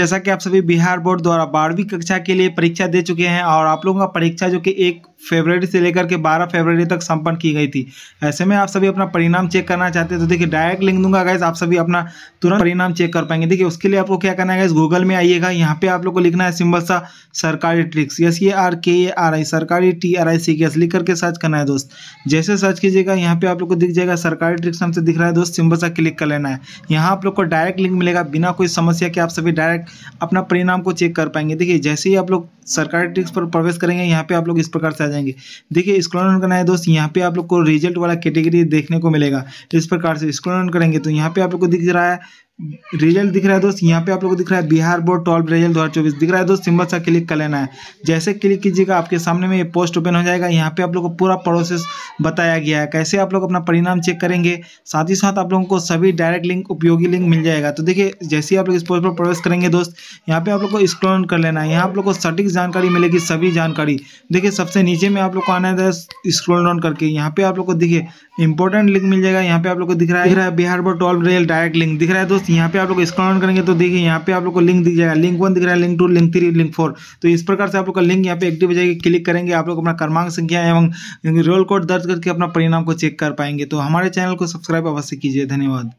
जैसा कि आप सभी बिहार बोर्ड द्वारा बारहवीं कक्षा के लिए परीक्षा दे चुके हैं और आप लोगों का परीक्षा जो कि एक फरवरी से लेकर के 12 फरवरी तक संपन्न की गई थी ऐसे में आप सभी अपना परिणाम चेक करना चाहते हैं तो देखिए डायरेक्ट लिंक दूंगा गैस आप सभी अपना तुरंत परिणाम चेक कर पाएंगे देखिए उसके लिए आपको क्या करना है गैस गूगल में आइएगा यहाँ पे आप लोग को लिखना है सिंबल सा सरकारी ट्रिक्स एस ये आर के ए आर आई सरकारी टी आर आई सी के एस लिख करके सर्च करना है दोस्त जैसे सर्च कीजिएगा यहाँ पे आप लोग को दिख जाएगा सरकारी ट्रिक्स हमसे दिख रहा है दोस्त सिंबल सा क्लिक कर लेना है यहाँ आप लोग को डायरेक्ट लिंक मिलेगा बिना कोई समस्या के आप सभी डायरेक्ट अपना परिणाम को चेक कर पाएंगे देखिए जैसे ही आप लोग सरकारी ट्रिक्स पर प्रवेश करेंगे यहाँ पे आप लोग इस प्रकार से आ जाएंगे देखिए स्क्रॉल डाउन करना है दोस्त यहाँ पे आप लोग को रिजल्ट वाला कैटेगरी देखने को मिलेगा तो इस प्रकार से स्क्रॉल रन करेंगे तो यहाँ पे आप लोग को दिख रहा है रिजल्ट दिख रहा है दोस्त यहाँ पे आप लोग को दिख रहा है बिहार बोर्ड ट्वेल्व रिजल्ट दो चौबीस दिख रहा है दोस्त सिंबल सा क्लिक कर लेना है जैसे क्लिक कीजिएगा आपके सामने में ये पोस्ट ओपन हो जाएगा यहाँ पे आप लोग को पूरा प्रोसेस बताया गया है कैसे आप लोग अपना परिणाम चेक करेंगे साथ ही साथ आप लोगों को सभी डायरेक्ट लिंक उपयोगी लिंक मिल जाएगा तो देखिए जैसे ही आप लोग इस पोस्ट पर प्रवेश करेंगे दोस्त यहाँ पे आप लोग को स्क्रॉल कर लेना है यहाँ आप लोग को सटीक जानकारी मिलेगी सभी जानकारी देखिए सबसे नीचे में आप लोग को आना है स्क्रोल डाउन करके यहाँ पे आप लोग को देखिए इंपॉर्टेंट लिंक मिल जाएगा यहाँ पे आप लोग को दिख रहा है दिख रहा है बिहार बोर्ड टॉल रेल डायरेक्ट लिंक दिख रहा है दोस्त यहाँ पे आप लोग स्क्रॉल डाउन करेंगे तो देखिए यहाँ पे आप लोग को लिंक दिख जाएगा लिंक वन दिख रहा है link two link three link four तो इस प्रकार से आप लोग का लिंक यहाँ पे एक्टिव हो जाएगी क्लिक करेंगे आप लोग अपना क्रमांक संख्या एवं रोल कोड दर्ज करके अपना परिणाम को चेक कर पाएंगे तो हमारे चैनल को सब्सक्राइब अवश्य कीजिए धन्यवाद